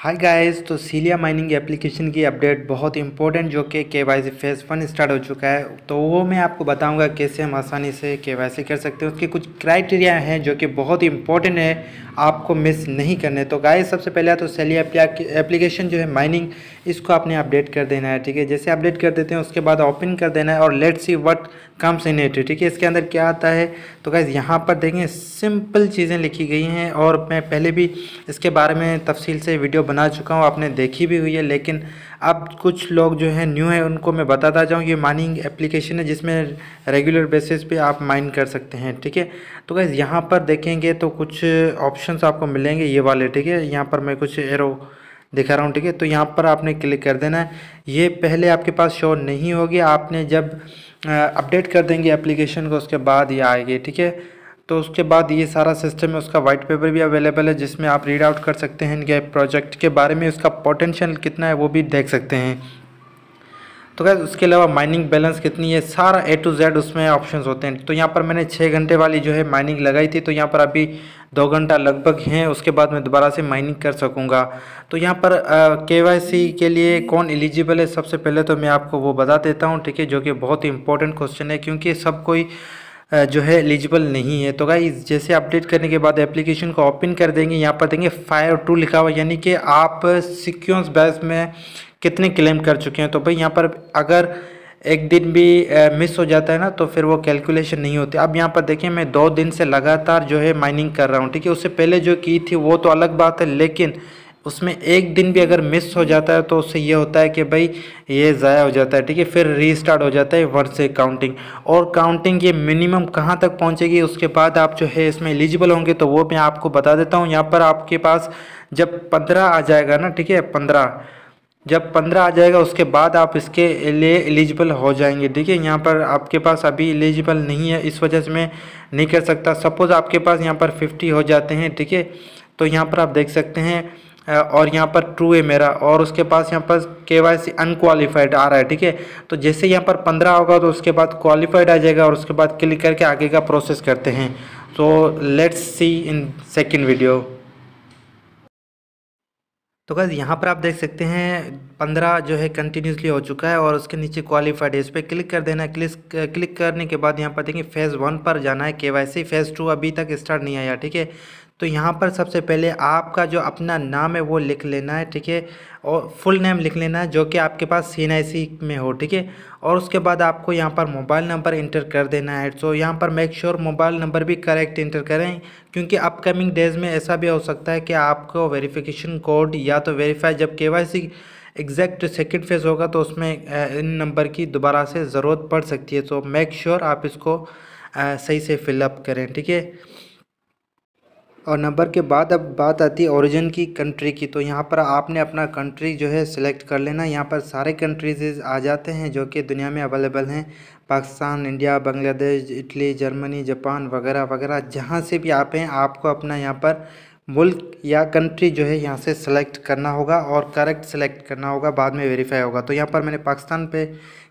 हाय guys तो सीलिया mining application की अपडेट बहुत इंपॉर्टेंट जो कि K Y C phase one start हो चुका है तो वो मैं आपको बताऊंगा कैसे हम आसानी से के वाई सी कर सकते हैं उसके कुछ क्राइटेरिया हैं जो कि बहुत इंपॉर्टेंट है आपको मिस नहीं करने तो गाइस सबसे पहले तो सीलिया एप्लीकेशन जो है माइनिंग इसको आपने अपडेट कर देना है ठीक है जैसे अपडेट कर देते हैं उसके बाद ओपन कर देना है और लेट सी वट कंसनेट ठीक है इसके अंदर क्या आता है तो गैस यहाँ पर देखें सिंपल चीज़ें लिखी गई हैं और मैं पहले भी इसके बारे में तफसील से वीडियो बना चुका हूँ आपने देखी भी हुई है लेकिन अब कुछ लोग जो हैं न्यू हैं उनको मैं बताता जाऊँ ये माइनिंग एप्लीकेशन है जिसमें रेगुलर बेसिस पे आप माइन कर सकते हैं ठीक है तो गैस यहाँ पर देखेंगे तो कुछ ऑप्शन आपको मिलेंगे ये वाले ठीक है यहाँ पर मैं कुछ एरो दिखा रहा हूँ ठीक है तो यहाँ पर आपने क्लिक कर देना है ये पहले आपके पास शो नहीं होगी आपने जब अपडेट कर देंगे एप्लीकेशन को उसके बाद ये आएगी ठीक है तो उसके बाद ये सारा सिस्टम है उसका वाइट पेपर भी अवेलेबल है जिसमें आप रीड आउट कर सकते हैं इनके प्रोजेक्ट के बारे में उसका पोटेंशियल कितना है वो भी देख सकते हैं तो गैस उसके अलावा माइनिंग बैलेंस कितनी है सारा ए टू जेड उसमें ऑप्शंस होते हैं तो यहाँ पर मैंने छः घंटे वाली जो है माइनिंग लगाई थी तो यहाँ पर अभी दो घंटा लगभग हैं उसके बाद मैं दोबारा से माइनिंग कर सकूँगा तो यहाँ पर के वाई सी के लिए कौन एलिजिबल है सबसे पहले तो मैं आपको वो बता देता हूँ ठीक है जो कि बहुत ही इंपॉर्टेंट क्वेश्चन है क्योंकि सब कोई जो है एलिजिबल नहीं है तो गाइज जैसे अपडेट करने के बाद एप्लीकेशन को ओपन कर देंगे यहाँ पर देंगे फाइव टू लिखा हुआ यानी कि आप सिक्योंस बैच में कितने क्लेम कर चुके हैं तो भाई यहाँ पर अगर एक दिन भी मिस हो जाता है ना तो फिर वो कैलकुलेशन नहीं होती अब यहाँ पर देखिए मैं दो दिन से लगातार जो है माइनिंग कर रहा हूँ ठीक है उससे पहले जो की थी वो तो अलग बात है लेकिन उसमें एक दिन भी अगर मिस हो जाता है तो उससे ये होता है कि भाई ये ज़ाया हो जाता है ठीक है फिर रीस्टार्ट हो जाता है वन से काउंटिंग और काउंटिंग ये मिनिमम कहाँ तक पहुँचेगी उसके बाद आप जो है इसमें एलिजिबल होंगे तो वो मैं आपको बता देता हूँ यहाँ पर आपके पास जब पंद्रह आ जाएगा ना ठीक है पंद्रह जब पंद्रह आ जाएगा उसके बाद आप इसके लिए एलिजिबल हो जाएंगे ठीक है यहाँ पर आपके पास अभी एलिजिबल नहीं है इस वजह से मैं नहीं कर सकता सपोज़ आपके पास यहाँ पर फिफ्टी हो जाते हैं ठीक है तो यहाँ पर आप देख सकते हैं और यहाँ पर ट्रू है मेरा और उसके पास यहाँ पर के वाई सी अनक्वालिफाइड आ रहा है ठीक है तो जैसे यहाँ पर पंद्रह होगा तो उसके बाद क्वालिफाइड आ जाएगा और उसके बाद क्लिक करके आगे का प्रोसेस करते हैं तो let's see in second video तो गैस यहाँ पर आप देख सकते हैं पंद्रह जो है कंटिन्यूसली हो चुका है और उसके नीचे क्वालिफाइड है इस पर क्लिक कर देना क्लिक क्लिक करने के बाद यहाँ पर देखिए फेज़ वन पर जाना है के वाई सी फेज़ टू अभी तक स्टार्ट नहीं आया ठीक है तो यहाँ पर सबसे पहले आपका जो अपना नाम है वो लिख लेना है ठीक है और फुल नेम लिख लेना है जो कि आपके पास सी एन आई सी में हो ठीक है और उसके बाद आपको यहाँ पर मोबाइल नंबर इंटर कर देना है सो यहाँ पर मेक श्योर मोबाइल नंबर भी करेक्ट इंटर करें क्योंकि अपकमिंग डेज में ऐसा भी हो सकता है कि आपको वेरीफिकेशन कोड या तो वेरीफाई जब K Y C exact second phase होगा तो उसमें इन नंबर की दोबारा से ज़रूरत पड़ सकती है तो मेक श्योर आप इसको सही से फिलअप करें ठीक है और नंबर के बाद अब बात आती है ओरिजिन की कंट्री की तो यहाँ पर आपने अपना कंट्री जो है सिलेक्ट कर लेना यहाँ पर सारे कंट्रीज आ जाते हैं जो कि दुनिया में अवेलेबल हैं Pakistan India Bangladesh Italy Germany Japan वगैरह वगैरह जहाँ से भी आप हैं आपको अपना यहाँ पर मुल्क या कंट्री जो है यहाँ से सेलेक्ट करना होगा और करेक्ट सेलेक्ट करना होगा बाद में वेरीफाई होगा तो यहाँ पर मैंने पाकिस्तान पे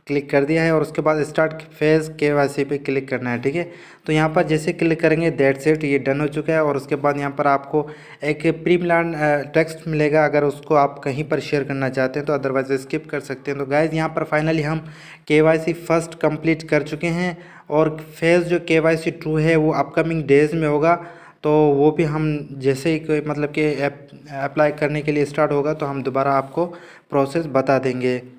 क्लिक कर दिया है और उसके बाद start phase K Y C पे क्लिक करना है ठीक है तो यहाँ पर जैसे क्लिक करेंगे डेट सेट ये डन हो चुका है और उसके बाद यहाँ पर आपको एक प्री प्लान टेक्स्ट मिलेगा अगर उसको आप कहीं पर शेयर करना चाहते हैं तो अदरवाइज स्किप कर सकते हैं तो गाइज़ यहाँ पर फाइनली हम के वाई सी फर्स्ट कम्प्लीट कर चुके हैं और फेज़ जो के वाई सी टू है वो अपकमिंग डेज़ में होगा तो वो भी हम जैसे ही कोई मतलब कि अप्लाई करने के लिए स्टार्ट होगा तो हम दोबारा आपको प्रोसेस बता देंगे